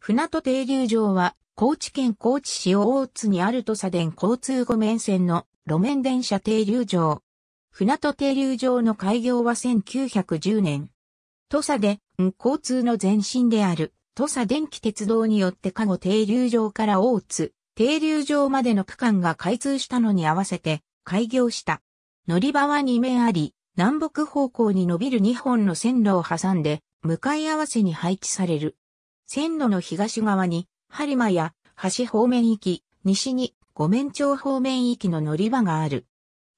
船戸停留場は、高知県高知市大津にある土佐電交通5面線の路面電車停留場。船戸停留場の開業は1910年。土佐で、交通の前身である、土佐電気鉄道によって加護停留場から大津、停留場までの区間が開通したのに合わせて開業した。乗り場は2面あり、南北方向に伸びる2本の線路を挟んで、向かい合わせに配置される。線路の東側に、播磨や橋方面行き、西に五面町方面行きの乗り場がある。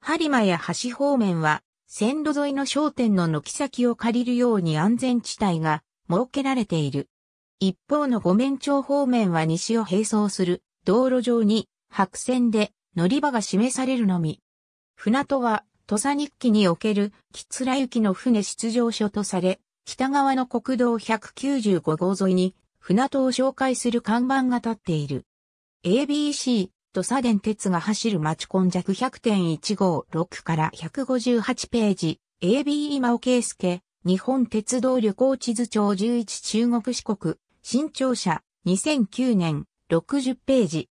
播磨や橋方面は、線路沿いの商店の軒先を借りるように安全地帯が設けられている。一方の五面町方面は西を並走する道路上に白線で乗り場が示されるのみ。船戸は土佐日記における木良行きの船出場所とされ、北側の国道195号沿いに船戸を紹介する看板が立っている。ABC と佐伝鉄が走る町今弱100.156から158ページ、AB 今尾圭介、日本鉄道旅行地図帳11中国四国、新庁舎、2009年、60ページ。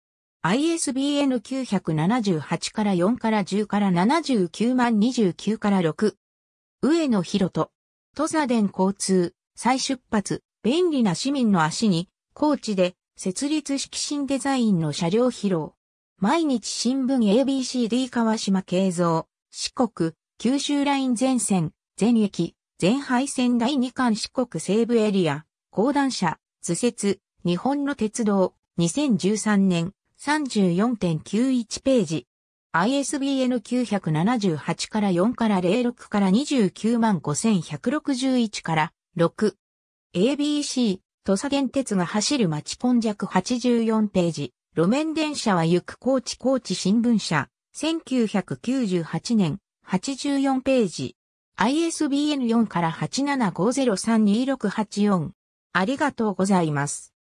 ISBN 978から4から10から79万29から6。上野博人。土佐伝交通、再出発、便利な市民の足に、高知で設立式新デザインの車両披露。毎日新聞 ABCD 川島慶三、四国、九州ライン全線、全駅、全廃線第2巻四国西部エリア、高段車、図説、日本の鉄道、2013年、34.91ページ。ISBN 978から4から06から29万5161から6。ABC、土佐電鉄が走る町ポン弱84ページ。路面電車は行く高知高知新聞社。1998年84ページ。ISBN4 から875032684。ありがとうございます。